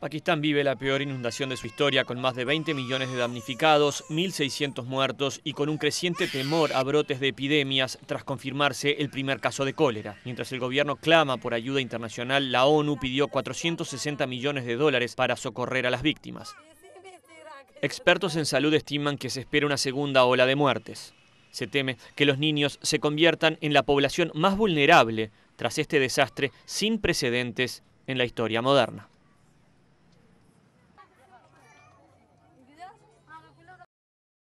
Pakistán vive la peor inundación de su historia, con más de 20 millones de damnificados, 1.600 muertos y con un creciente temor a brotes de epidemias tras confirmarse el primer caso de cólera. Mientras el gobierno clama por ayuda internacional, la ONU pidió 460 millones de dólares para socorrer a las víctimas. Expertos en salud estiman que se espera una segunda ola de muertes. Se teme que los niños se conviertan en la población más vulnerable tras este desastre sin precedentes en la historia moderna.